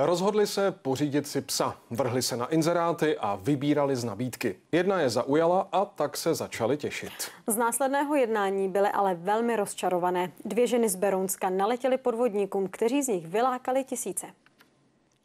Rozhodli se pořídit si psa, vrhli se na inzeráty a vybírali z nabídky. Jedna je zaujala a tak se začali těšit. Z následného jednání byly ale velmi rozčarované. Dvě ženy z Berounska naletěly podvodníkům, kteří z nich vylákali tisíce.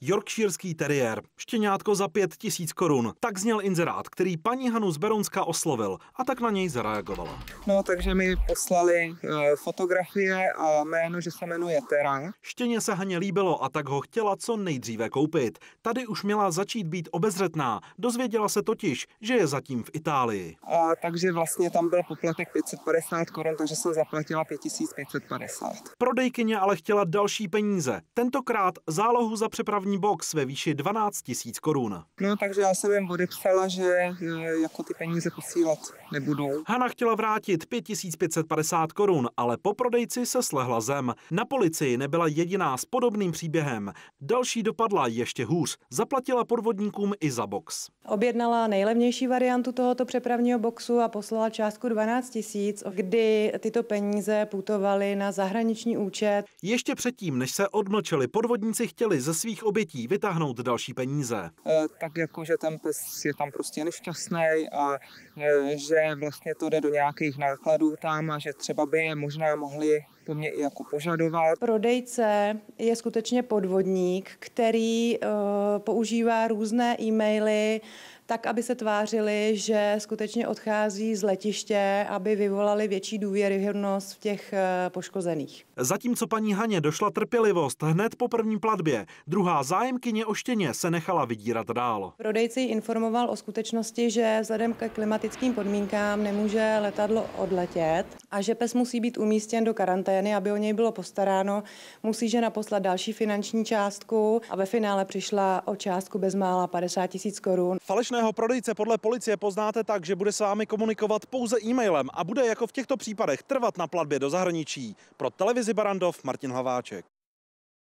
Yorkshireský teriér, štěňátko za pět tisíc korun. Tak zněl inzerát, který paní Hanu z Beronska oslovil a tak na něj zareagovala. No, takže mi poslali eh, fotografie a jméno, že se jmenuje Tera. Štěně se Haně líbilo a tak ho chtěla co nejdříve koupit. Tady už měla začít být obezřetná. Dozvěděla se totiž, že je zatím v Itálii. A, takže vlastně tam byl poplatek 550 korun, takže jsem zaplatila 5550. Prodejkyně ale chtěla další peníze. Tentokrát zálohu za přepravní první box ve výši 12 tisíc korun. No takže já jsem jim odepsala, že eh, jako ty peníze posílat nebudou. Hana chtěla vrátit 5550 korun, ale po prodejci se slehla zem. Na policii nebyla jediná s podobným příběhem. Další dopadla ještě hůř. Zaplatila podvodníkům i za box. Objednala nejlevnější variantu tohoto přepravního boxu a poslala částku 12 tisíc, kdy tyto peníze putovaly na zahraniční účet. Ještě předtím, než se odmlčeli, podvodníci chtěli ze svých obětí obětí vytáhnout další peníze. Eh, tak jako, že ten pes je tam prostě nešťastný a eh, že vlastně to jde do nějakých nákladů tam a že třeba by je možná mohli to mě i jako požadoval. Prodejce je skutečně podvodník, který uh, používá různé e-maily, tak, aby se tvářili, že skutečně odchází z letiště, aby vyvolali větší důvěryhodnost v těch eh, poškozených. Zatímco paní Haně došla trpělivost hned po první platbě, druhá zájemkyně o štěně se nechala vydírat dál. Prodejci informoval o skutečnosti, že vzhledem ke klimatickým podmínkám nemůže letadlo odletět a že pes musí být umístěn do karantény karantény, aby o něj bylo postaráno, musí žena poslat další finanční částku a ve finále přišla o částku bezmála 50 tisíc korun. Falešného prodejce podle policie poznáte tak, že bude s vámi komunikovat pouze e-mailem a bude jako v těchto případech trvat na platbě do zahraničí. Pro televizi Barandov Martin Hlaváček.